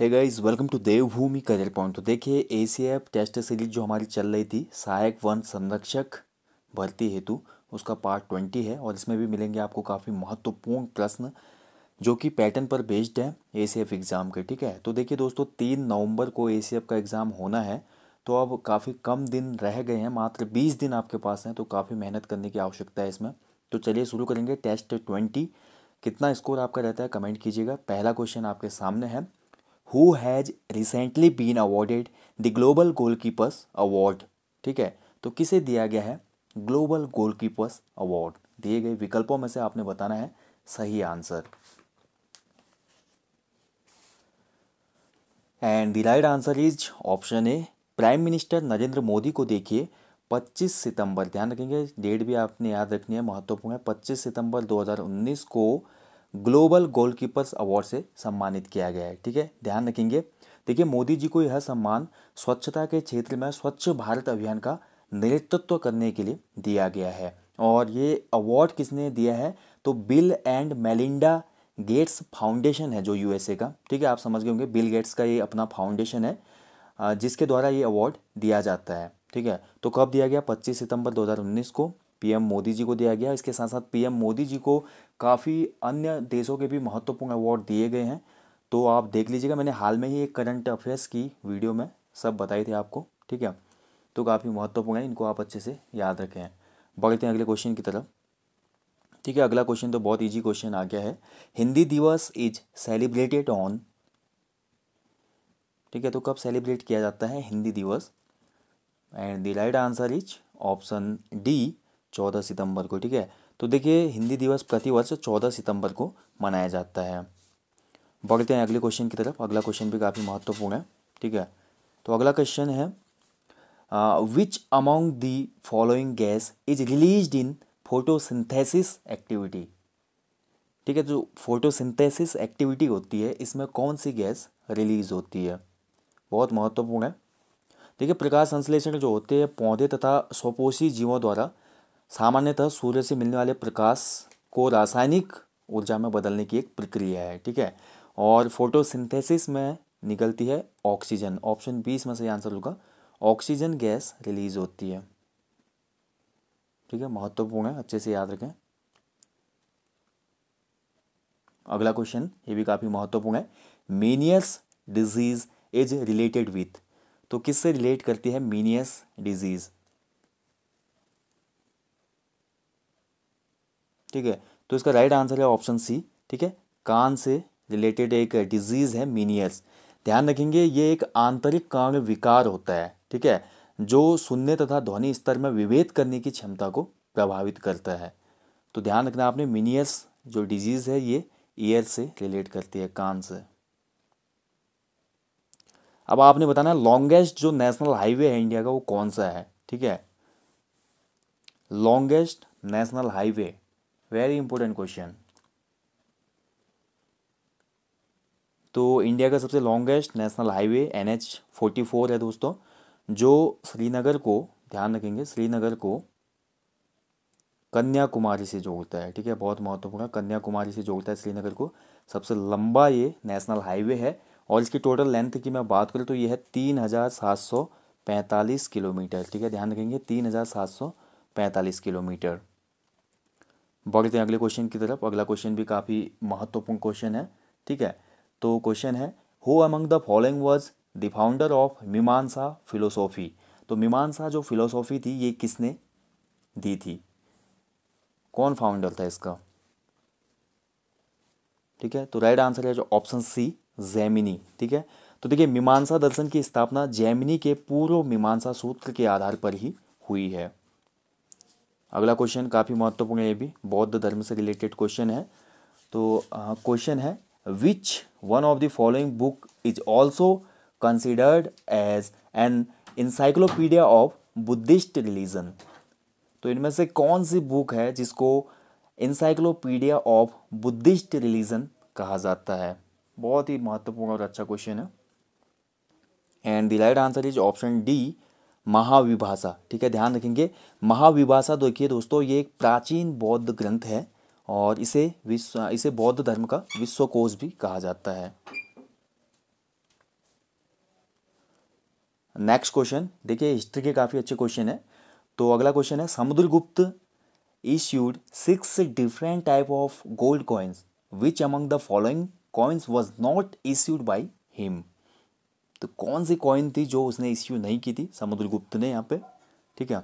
है guys welcome to Devbhoomi career point तो देखिए A C F test series जो हमारी चल रही थी सहायक वन संरक्षक भर्ती हेतु उसका पार्ट ट्वेंटी है और इसमें भी मिलेंगे आपको काफ़ी महत्वपूर्ण प्रश्न जो कि पैटर्न पर बेस्ड है ए सी एफ एग्ज़ाम के ठीक है तो देखिए दोस्तों तीन नवंबर को ए सी एफ का एग्ज़ाम होना है तो अब काफ़ी कम दिन रह गए हैं मात्र बीस दिन आपके पास हैं तो काफ़ी मेहनत करने की आवश्यकता है इसमें तो चलिए शुरू करेंगे टेस्ट ट्वेंटी कितना स्कोर आपका रहता है कमेंट कीजिएगा पहला क्वेश्चन आपके सामने है who has recently been awarded the global goalkeepers award ठीक है तो किसे दिया गया है ग्लोबल गोलकीपर्स अवार्ड दिए गए विकल्पों में से आपने बताना है सही answer and the right answer is option A prime minister Narendra Modi को देखिए 25 सितंबर ध्यान रखेंगे डेट भी आपने याद रखनी है महत्वपूर्ण है 25 सितंबर 2019 को ग्लोबल गोलकीपर्स अवार्ड से सम्मानित किया गया है ठीक है ध्यान रखेंगे देखिए मोदी जी को यह सम्मान स्वच्छता के क्षेत्र में स्वच्छ भारत अभियान का नेतृत्व करने के लिए दिया गया है और ये अवार्ड किसने दिया है तो Bill and Melinda Gates foundation है जो यूएसए का ठीक है आप समझ गए होंगे बिल गेट्स का ये अपना फाउंडेशन है जिसके द्वारा ये अवार्ड दिया जाता है ठीक है तो कब दिया गया 25 सितंबर 2019 को पीएम मोदी जी को दिया गया इसके साथ साथ पीएम मोदी जी को काफ़ी अन्य देशों के भी महत्वपूर्ण अवार्ड दिए गए हैं तो आप देख लीजिएगा मैंने हाल में ही एक करंट अफेयर्स की वीडियो में सब बताई थी आपको ठीक है तो काफ़ी महत्वपूर्ण है इनको आप अच्छे से याद रखें बढ़ते हैं अगले क्वेश्चन की तरफ ठीक है अगला क्वेश्चन तो बहुत इजी क्वेश्चन आ गया है हिंदी दिवस इज सेलिब्रेटेड ऑन ठीक है तो कब सेलिब्रेट किया जाता है Hindi Diwas and the right answer is option D चौदह सितंबर को ठीक है तो देखिए हिंदी दिवस प्रतिवर्ष चौदह सितंबर को मनाया जाता है बढ़ते हैं अगले क्वेश्चन की तरफ अगला क्वेश्चन भी काफ़ी महत्वपूर्ण है ठीक है तो अगला क्वेश्चन है which among the following gas is release in photosynthesis activity ठीक है जो फोटोसिंथेसिस एक्टिविटी होती है इसमें कौन सी गैस रिलीज होती है बहुत महत्वपूर्ण है देखिए प्रकाश संश्लेषण जो होते हैं पौधे तथा स्वपोषी जीवों द्वारा सामान्यतः सूर्य से मिलने वाले प्रकाश को रासायनिक ऊर्जा में बदलने की एक प्रक्रिया है ठीक है और फोटोसिंथेसिस में निकलती है ऑक्सीजन ऑप्शन बी इसमें सही आंसर होगा ऑक्सीजन गैस रिलीज होती है ठीक है महत्वपूर्ण है अच्छे से याद रखें अगला क्वेश्चन ये भी काफ़ी महत्वपूर्ण है Meniere's disease is related with तो किससे रिलेट करती है मीनियस डिजीज़ ठीक है तो इसका राइट आंसर है ऑप्शन सी ठीक है कान से रिलेटेड एक डिजीज़ है मीनियस ध्यान रखेंगे ये एक आंतरिक कान विकार होता है ठीक है जो सुनने तथा ध्वनि स्तर में विभेद करने की क्षमता को प्रभावित करता है तो ध्यान रखना आपने मीनियस जो डिजीज़ है ये ईयर से रिलेट करती है कान से अब आपने बताना लॉन्गेस्ट जो नेशनल हाईवे है इंडिया का वो कौन सा है ठीक है longest national highway very important question तो इंडिया का सबसे longest national highway N H forty four है दोस्तों जो श्रीनगर को ध्यान रखेंगे श्रीनगर को कन्याकुमारी से जोड़ता है ठीक है बहुत महत्वपूर्ण कन्याकुमारी से जोड़ता है श्रीनगर को सबसे लंबा ये नेशनल हाईवे है और इसकी टोटल लेंथ की मैं बात करूँ तो ये है तीन हज़ार सात सौ पैंतालीस किलोमीटर ठीक है ध्यान रखेंगे तीन हज़ार सात सौ पैंतालीस किलोमीटर बढ़ते हैं अगले क्वेश्चन की तरफ अगला क्वेश्चन भी काफ़ी महत्वपूर्ण क्वेश्चन है ठीक है तो क्वेश्चन है who among the following was the founder of Mimamsa philosophy तो मीमांसा जो फिलोसॉफी थी ये किसने दी थी कौन फाउंडर था इसका ठीक है तो राइट आंसर है जो ऑप्शन सी जैमिनी ठीक है तो देखिए मीमांसा दर्शन की स्थापना जैमिनी के पूर्व मीमांसा सूत्र के आधार पर ही हुई है अगला क्वेश्चन काफ़ी महत्वपूर्ण है ये भी बौद्ध धर्म से रिलेटेड क्वेश्चन है तो क्वेश्चन है which one of the following book is also considered as an encyclopedia of Buddhist religion तो इनमें से कौन सी बुक है जिसको इंसाइक्लोपीडिया ऑफ बुद्धिस्ट रिलीजन कहा जाता है बहुत ही महत्वपूर्ण और अच्छा क्वेश्चन है and the right answer is option D Mahavibhasha ठीक है ध्यान रखेंगे महाविभाषा तो देखिए दोस्तों ये एक प्राचीन बौद्ध ग्रंथ है और इसे विश्व इसे बौद्ध धर्म का विश्वकोश भी कहा जाता है नेक्स्ट क्वेश्चन देखिए हिस्ट्री के काफ़ी अच्छे क्वेश्चन है तो अगला क्वेश्चन है Samudragupta issued six different type of gold coins which among the following coins was not issued by him तो कौन सी कॉइन थी जो उसने इश्यू नहीं की थी समुद्र गुप्त ने यहाँ पे ठीक है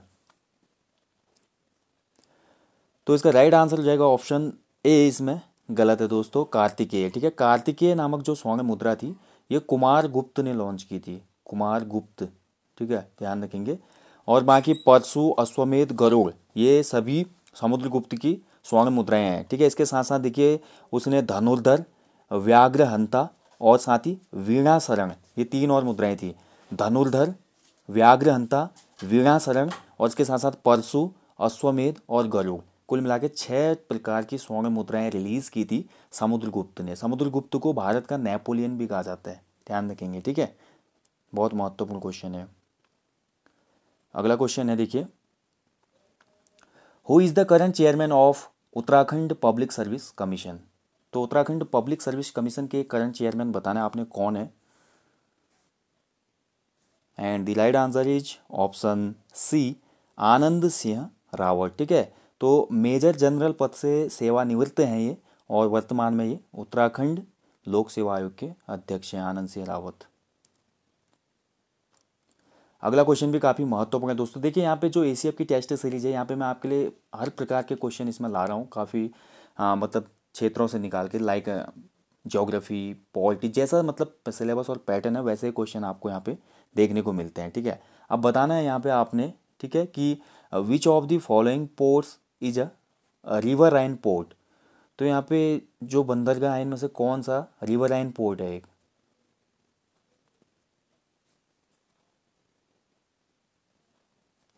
तो इसका राइट आंसर हो जाएगा ऑप्शन ए इसमें गलत है दोस्तों कार्तिकेय ठीक है कार्तिकेय नामक जो स्वर्ण मुद्रा थी ये कुमार गुप्त ने लॉन्च की थी कुमार गुप्त ठीक है ध्यान रखेंगे और बाकी परसु अश्वमेध गरुड़ ये सभी समुद्रगुप्त की स्वर्ण मुद्राएं हैं ठीक है इसके साथ साथ देखिए उसने धनुर्धर व्याघ्र हंता और साथ ही वीणा शरण ये तीन और मुद्राएं थी धनुर्धर व्याघ्रहंता वीणासरण और इसके साथ साथ परसु अश्वमेध और गरुड़ कुल मिला के छः प्रकार की स्वर्ण मुद्राएं रिलीज़ की थी समुद्रगुप्त ने समुद्रगुप्त को भारत का नेपोलियन भी कहा जाता है ध्यान रखेंगे ठीक है बहुत महत्वपूर्ण क्वेश्चन है अगला क्वेश्चन है देखिए who is the current chairman of Uttarakhand public service commission तो उत्तराखंड पब्लिक सर्विस कमीशन के करंट चेयरमैन बताना आपने कौन है and the right answer is option C Anand Singh Rawat ठीक है तो मेजर जनरल पद से सेवानिवृत्त हैं ये और वर्तमान में ये उत्तराखंड लोक सेवा आयोग के अध्यक्ष हैं आनंद सिंह रावत अगला क्वेश्चन भी काफ़ी महत्वपूर्ण है दोस्तों देखिए यहाँ पे जो ए की टेस्ट सीरीज है यहाँ पे मैं आपके लिए हर प्रकार के क्वेश्चन इसमें ला रहा हूँ काफ़ी मतलब क्षेत्रों से निकाल के लाइक ज्योग्राफी पॉलिटिक्स जैसा मतलब सिलेबस और पैटर्न है वैसे क्वेश्चन आपको यहाँ पे देखने को मिलते हैं ठीक है अब बताना है यहाँ पे आपने ठीक है कि which of the following ports is a river Rhine port तो यहाँ पे जो बंदरगाह है इनमें से कौन सा रिवर राइन पोर्ट है एक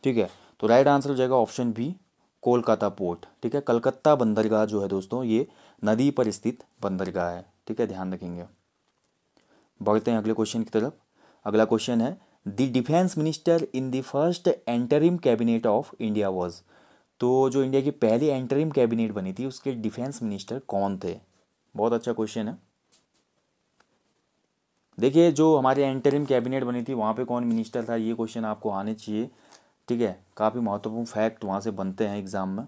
ठीक है तो राइट आंसर हो जाएगा ऑप्शन बी कोलकाता पोर्ट ठीक है कलकत्ता बंदरगाह जो है दोस्तों ये नदी पर स्थित बंदरगाह है ठीक है ध्यान रखेंगे बढ़ते हैं अगले क्वेश्चन की तरफ अगला क्वेश्चन है the defence minister in the first interim cabinet of India was तो जो इंडिया की पहली एंटरिम कैबिनेट बनी थी उसके डिफेंस मिनिस्टर कौन थे बहुत अच्छा क्वेश्चन है देखिए जो हमारे एंटरिम कैबिनेट बनी थी वहाँ पे कौन मिनिस्टर था ये क्वेश्चन आपको आने चाहिए ठीक है काफ़ी महत्वपूर्ण फैक्ट वहाँ से बनते हैं एग्ज़ाम में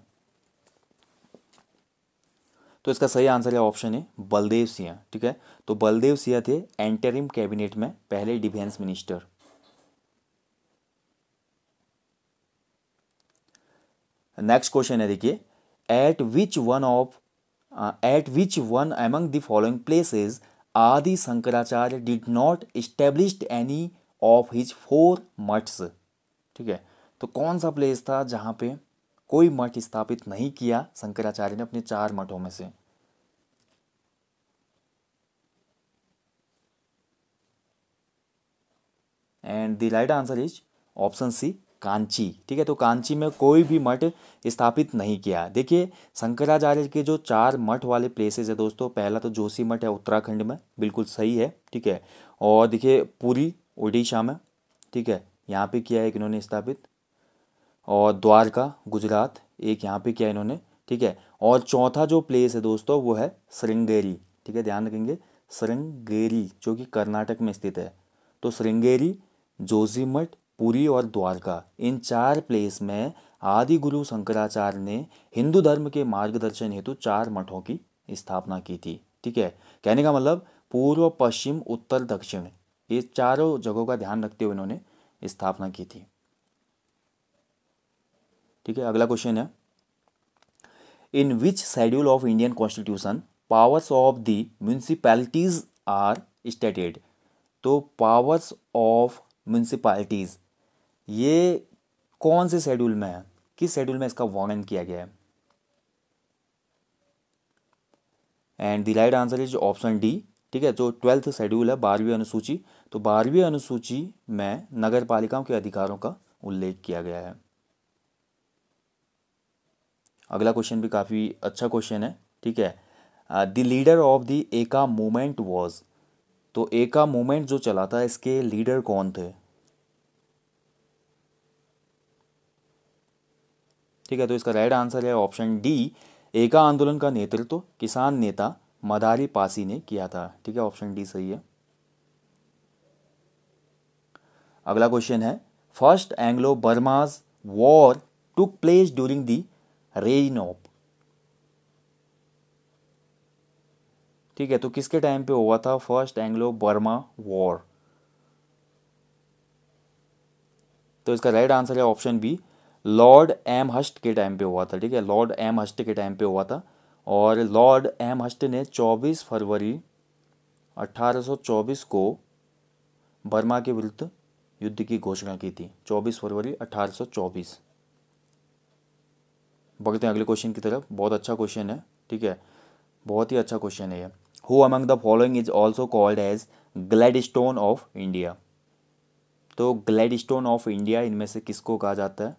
तो इसका सही आंसर है ऑप्शन है बलदेव सिंह ठीक है तो बलदेव सिंह थे एंटरिम कैबिनेट में पहले डिफेंस मिनिस्टर नेक्स्ट क्वेश्चन है देखिए at which one of at which one among the following places Adi Shankaracharya did not establish any of his four मठ्स ठीक है तो कौन सा प्लेस था जहां पे कोई मठ स्थापित नहीं किया शंकराचार्य ने अपने चार मठों में से and the right answer is option C Kanchi ठीक है तो कांची में कोई भी मठ स्थापित नहीं किया देखिए शंकराचार्य के जो चार मठ वाले प्लेसेस है दोस्तों पहला तो जोशी मठ है उत्तराखंड में बिल्कुल सही है ठीक है और देखिए पूरी उड़ीसा में ठीक है यहाँ पे किया है कि इन्होंने स्थापित और द्वारका गुजरात एक यहाँ पे किया इन्होंने ठीक है और चौथा जो प्लेस है दोस्तों वो है श्रृंगेरी ठीक है ध्यान रखेंगे श्रृंगेरी जो कि कर्नाटक में स्थित है तो श्रृंगेरी जोजीमठ पुरी और द्वारका इन चार प्लेस में आदि गुरु शंकराचार्य ने हिंदू धर्म के मार्गदर्शन हेतु चार मठों की स्थापना की थी ठीक है कहने का मतलब पूर्व पश्चिम उत्तर दक्षिण ये चारों जगहों का ध्यान रखते हुए इन्होंने स्थापना की थी ठीक है अगला क्वेश्चन है in which schedule of Indian constitution powers of the municipalities are stated तो पावर्स ऑफ म्यूनसिपैलिटीज ये कौन से शेड्यूल में है किस शेड्यूल में इसका वर्णन किया गया है and the right answer is option D ठीक है जो ट्वेल्थ शेड्यूल है बारहवीं अनुसूची तो बारहवीं अनुसूची में नगर पालिकाओं के अधिकारों का उल्लेख किया गया है अगला क्वेश्चन भी काफ़ी अच्छा क्वेश्चन है ठीक है the leader of the Eka movement was तो एका मूवमेंट जो चला था इसके लीडर कौन थे ठीक है तो इसका राइट आंसर है ऑप्शन डी एका आंदोलन का नेतृत्व तो किसान नेता मदारी पासी ने किया था ठीक है ऑप्शन डी सही है अगला क्वेश्चन है first Anglo Burmese war took place during the reign of ठीक है तो किसके टाइम पे हुआ था फर्स्ट एंग्लो बर्मा वॉर तो इसका राइट आंसर है option B Lord Amherst के टाइम पे हुआ था ठीक है लॉर्ड एम हस्ट के टाइम पे हुआ था और लॉर्ड एम हस्ट ने 24 फरवरी 1824 को बर्मा के विरुद्ध युद्ध की घोषणा की थी 24 फरवरी 1824 बढ़ते हैं अगले क्वेश्चन की तरफ बहुत अच्छा क्वेश्चन है ठीक है बहुत ही अच्छा क्वेश्चन है ये who among the following is also called as Gladstone of India तो ग्लैड स्टोन ऑफ इंडिया इनमें से किसको कहा जाता है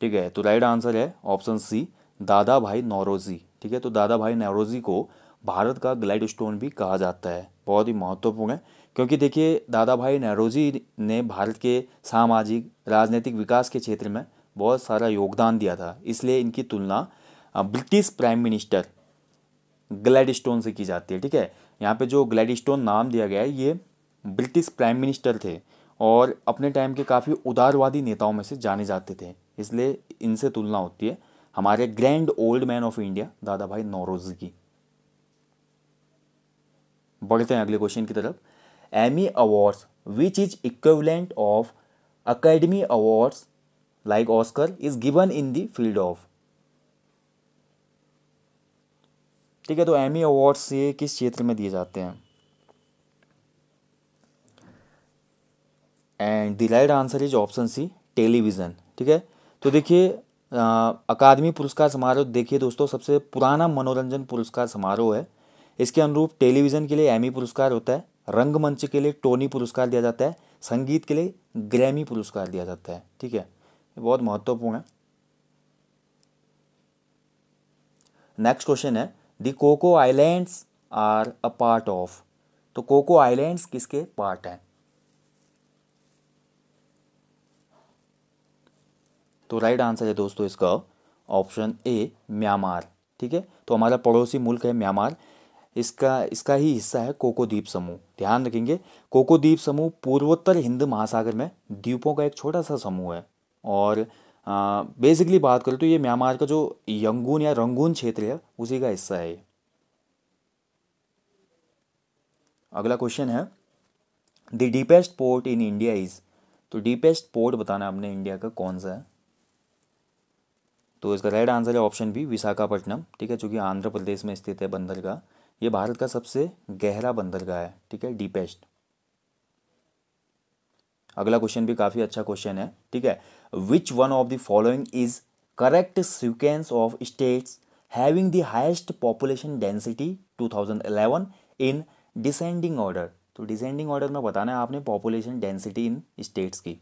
ठीक है तो राइट आंसर है option C Dadabhai Naoroji ठीक है तो दादा भाई नौरोजी को भारत का ग्लैड स्टोन भी कहा जाता है बहुत ही महत्वपूर्ण है क्योंकि देखिए दादा भाई नेहरूजी ने भारत के सामाजिक राजनीतिक विकास के क्षेत्र में बहुत सारा योगदान दिया था इसलिए इनकी तुलना British prime minister Gladstone से की जाती है ठीक है यहाँ पे जो ग्लैड स्टोन नाम दिया गया है ये ब्रिटिश प्राइम मिनिस्टर थे और अपने टाइम के काफ़ी उदारवादी नेताओं में से जाने जाते थे इसलिए इनसे तुलना होती है हमारे grand old man of India Dadabhai Naoroji की बढ़ते हैं अगले क्वेश्चन की तरफ Emmy Awards, which is equivalent of Academy Awards like Oscar, is given in the field of ठीक है तो एमी अवार्ड्स से किस क्षेत्र में दिए जाते हैं and the right answer is option C television ठीक है तो देखिए अकादमी पुरस्कार समारोह देखिए दोस्तों सबसे पुराना मनोरंजन पुरस्कार समारोह है इसके अनुरूप टेलीविज़न के लिए एमी पुरस्कार होता है रंगमंच के लिए टोनी पुरस्कार दिया जाता है संगीत के लिए ग्रैमी पुरस्कार दिया जाता है ठीक है बहुत महत्वपूर्ण है नेक्स्ट क्वेश्चन है the Coco islands are a part of तो कोको आइलैंड्स किसके पार्ट हैं तो राइट आंसर है दोस्तों इसका ऑप्शन ए म्यांमार ठीक है तो हमारा पड़ोसी मुल्क है म्यांमार इसका इसका ही हिस्सा है कोको द्वीप समूह ध्यान रखेंगे कोको द्वीप समूह पूर्वोत्तर हिंद महासागर में द्वीपों का एक छोटा सा समूह है और बेसिकली बात करें तो ये म्यांमार का जो यंगून या रंगून क्षेत्र है उसी का हिस्सा है अगला क्वेश्चन है the deepest port in India is तो डीपेस्ट पोर्ट बताना आपने इंडिया का कौन सा है तो इसका राइट आंसर है ऑप्शन बी विशाखापट्टनम ठीक है चूंकि आंध्र प्रदेश में स्थित है बंदरगाह ये भारत का सबसे गहरा बंदरगाह है ठीक है डीपेस्ट अगला क्वेश्चन भी काफ़ी अच्छा क्वेश्चन है ठीक है which one of the following is correct sequence of states having the highest population density 2011 in descending order तो डिसेंडिंग ऑर्डर में बताना है आपने पॉपुलेशन डेंसिटी इन स्टेट्स की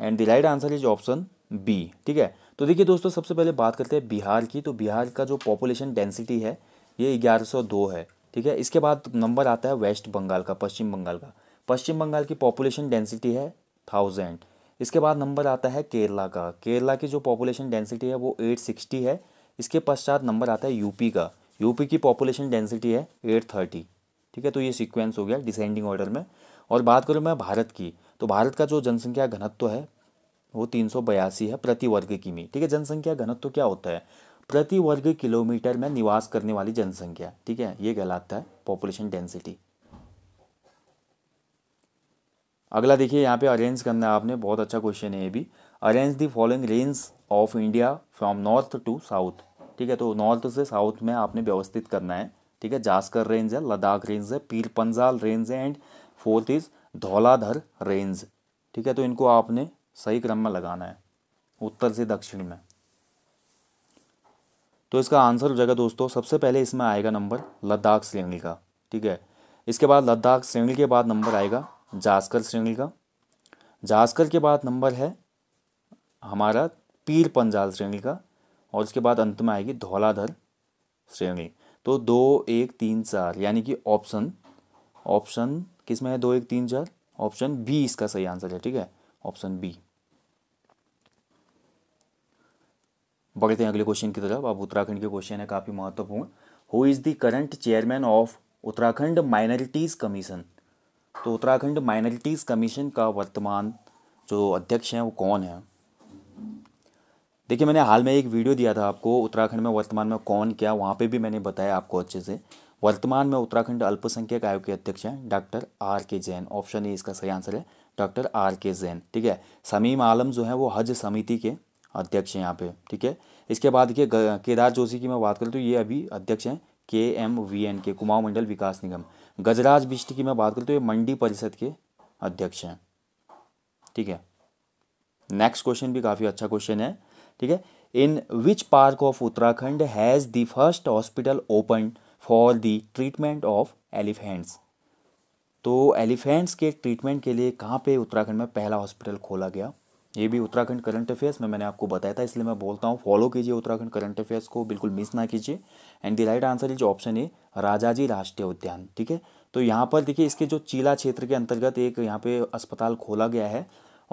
and the right answer is option B ठीक है तो देखिए दोस्तों सबसे पहले बात करते हैं बिहार की तो बिहार का जो पॉपुलेशन डेंसिटी है ये ग्यारह सौ दो है ठीक है इसके बाद नंबर आता है वेस्ट बंगाल का पश्चिम बंगाल का पश्चिम बंगाल की पॉपुलेशन डेंसिटी है थाउजेंड इसके बाद नंबर आता है केरला का केरला की जो पॉपुलेशन डेंसिटी है वो एट सिक्सटी है इसके पश्चात नंबर आता है यूपी का यूपी की पॉपुलेशन डेंसिटी है एट थर्टी ठीक है तो ये सीक्वेंस हो गया डिसेंडिंग ऑर्डर में और बात करूँ मैं भारत की तो भारत का जो जनसंख्या घनत्व है वो तीन है प्रति वर्ग किमी ठीक है जनसंख्या घनत्व क्या होता है प्रति वर्ग किलोमीटर में निवास करने वाली जनसंख्या ठीक है ये कहलाता है पॉपुलेशन डेंसिटी अगला देखिए यहाँ पे अरेंज करना है आपने बहुत अच्छा क्वेश्चन है ये भी arrange the following range of India from north to south ठीक है तो नॉर्थ से साउथ में आपने व्यवस्थित करना है ठीक है जास्कर रेंज है लद्दाख रेंज है पीर पंजाल रेंज है and fourth is Dhauladhar range ठीक है तो इनको आपने सही क्रम में लगाना है उत्तर से दक्षिण में तो इसका आंसर हो जाएगा दोस्तों सबसे पहले इसमें आएगा नंबर लद्दाख श्रेणी का ठीक है इसके बाद लद्दाख श्रेणी के बाद नंबर आएगा जास्कर श्रेणी का जास्कर के बाद नंबर है हमारा पीर पंजाल श्रेणी का और उसके बाद अंत में आएगी धौलाधर श्रेणी तो दो एक तीन चार यानी कि ऑप्शन ऑप्शन किस में है दो एक तीन चार ऑप्शन बी इसका सही आंसर है ठीक है ऑप्शन बी बढ़ते हैं अगले क्वेश्चन की तरफ अब उत्तराखंड के क्वेश्चन है काफ़ी महत्वपूर्ण who is the current chairman of Uttarakhand minorities commission तो उत्तराखंड माइनॉरिटीज़ कमीशन का वर्तमान जो अध्यक्ष हैं वो कौन है देखिए मैंने हाल में एक वीडियो दिया था आपको उत्तराखंड में वर्तमान में कौन क्या वहाँ पे भी मैंने बताया आपको अच्छे से वर्तमान में उत्तराखंड अल्पसंख्यक आयोग के अध्यक्ष हैं डॉक्टर आर के जैन ऑप्शन ए इसका सही आंसर है डॉक्टर आर के जैन ठीक है समीम आलम जो है वो हज समिति के अध्यक्ष हैं यहाँ पे ठीक है इसके बाद देखिए केदार जोशी की मैं बात करूँ तो ये अभी अध्यक्ष हैं के एम वी एन के कुमाऊँ मंडल विकास निगम गजराज बिष्ट की मैं बात करूँ तो ये मंडी परिषद के अध्यक्ष हैं ठीक है नेक्स्ट क्वेश्चन भी काफ़ी अच्छा क्वेश्चन है ठीक है in which park of Uttarakhand has the first hospital open for the treatment of elephants तो एलिफेंट्स के ट्रीटमेंट के लिए कहाँ पे उत्तराखंड में पहला हॉस्पिटल खोला गया ये भी उत्तराखंड करंट अफेयर्स में मैंने आपको बताया था इसलिए मैं बोलता हूँ फॉलो कीजिए उत्तराखंड करंट अफेयर्स को बिल्कुल मिस ना कीजिए and the right answer is option A Rajaji Rashtriya Udyan ठीक है तो यहाँ पर देखिए इसके जो चीला क्षेत्र के अंतर्गत एक यहाँ पे अस्पताल खोला गया है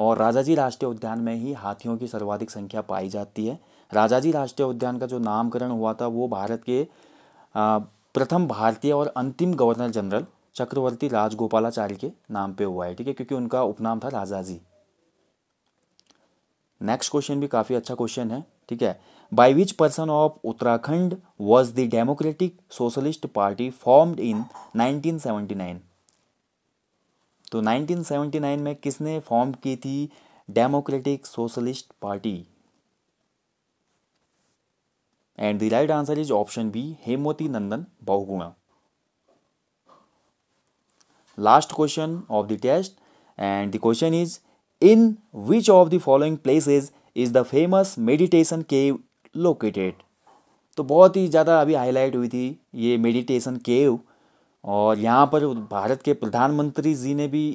और राजाजी राष्ट्रीय उद्यान में ही हाथियों की सर्वाधिक संख्या पाई जाती है राजाजी राष्ट्रीय उद्यान का जो नामकरण हुआ था वो भारत के प्रथम भारतीय और अंतिम गवर्नर जनरल चक्रवर्ती राजगोपालाचार्य के नाम पे हुआ है ठीक है क्योंकि उनका उपनाम था राजाजी नेक्स्ट क्वेश्चन भी काफ़ी अच्छा क्वेश्चन है ठीक है by which person of Uttarakhand was the democratic socialist party formed in 1979 तो 1979 में किसने फॉर्म की थी democratic socialist party and the right answer is option B Hemvati Nandan Bahuguna last question of the test and the question is In which of the following places is the famous meditation cave located? तो बहुत ही ज़्यादा अभी highlight हुई थी ये meditation केव और यहाँ पर भारत के प्रधानमंत्री जी ने भी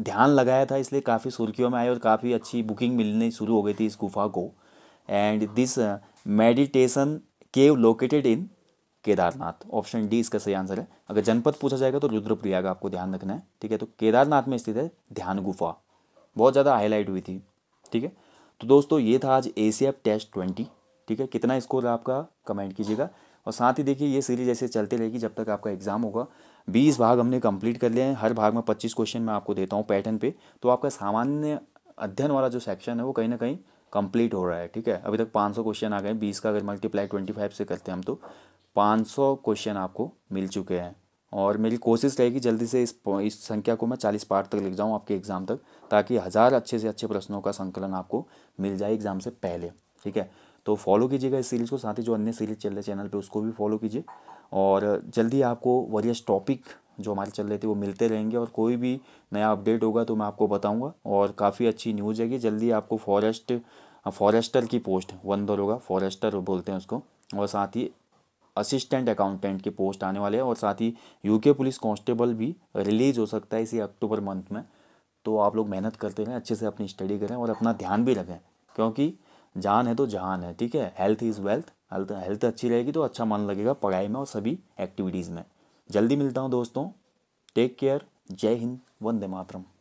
ध्यान लगाया था इसलिए काफ़ी सुर्खियों में आए और काफ़ी अच्छी बुकिंग मिलने शुरू हो गई थी इस गुफा को and this meditation cave located in Kedarnath option D इसका सही आंसर है अगर जनपद पूछा जाएगा तो रुद्रप्रयाग आपको ध्यान रखना है ठीक है तो केदारनाथ में स्थित है ध्यान गुफा बहुत ज़्यादा हाईलाइट हुई थी ठीक है तो दोस्तों ये था आज A C F test twenty ठीक है कितना स्कोर आपका कमेंट कीजिएगा और साथ ही देखिए ये सीरीज ऐसे चलते रहेगी जब तक आपका एग्ज़ाम होगा बीस भाग हमने कंप्लीट कर लिए हैं हर भाग में पच्चीस क्वेश्चन मैं आपको देता हूँ पैटर्न पे तो आपका सामान्य अध्ययन वाला जो सेक्शन है वो कहीं ना कहीं कंप्लीट हो रहा है ठीक है अभी तक 500 क्वेश्चन आ गए बीस का अगर मल्टीप्लाई ट्वेंटी फाइव से करते हैं हम तो 500 क्वेश्चन आपको मिल चुके हैं और मेरी कोशिश रहेगी जल्दी से इस इस संख्या को मैं चालीस पार्ट तक लिख जाऊँ आपके एग्ज़ाम तक ताकि हज़ार अच्छे से अच्छे प्रश्नों का संकलन आपको मिल जाए एग्ज़ाम से पहले ठीक है तो फॉलो कीजिएगा इस सीरीज़ को साथ ही जो अन्य सीरीज़ चल रहे चैनल पर उसको भी फॉलो कीजिए और जल्दी आपको वरियस टॉपिक जो हमारे चल रहे थे वो मिलते रहेंगे और कोई भी नया अपडेट होगा तो मैं आपको बताऊँगा और काफ़ी अच्छी न्यूज़ है कि जल्दी आपको फॉरेस्ट फॉरेस्टर की पोस्ट वन दौर होगा फॉरेस्टर बोलते हैं उसको और साथ ही असिस्टेंट अकाउंटेंट की पोस्ट आने वाले हैं और साथ ही यूके पुलिस कांस्टेबल भी रिलीज हो सकता है इसी अक्टूबर मंथ में तो आप लोग मेहनत करते रहें अच्छे से अपनी स्टडी करें और अपना ध्यान भी रखें क्योंकि जान है तो जहान है ठीक है health is wealth health health अच्छी रहेगी तो अच्छा मन लगेगा पढ़ाई में और सभी एक्टिविटीज़ में जल्दी मिलता हूँ दोस्तों टेक केयर जय हिंद वंदे मातरम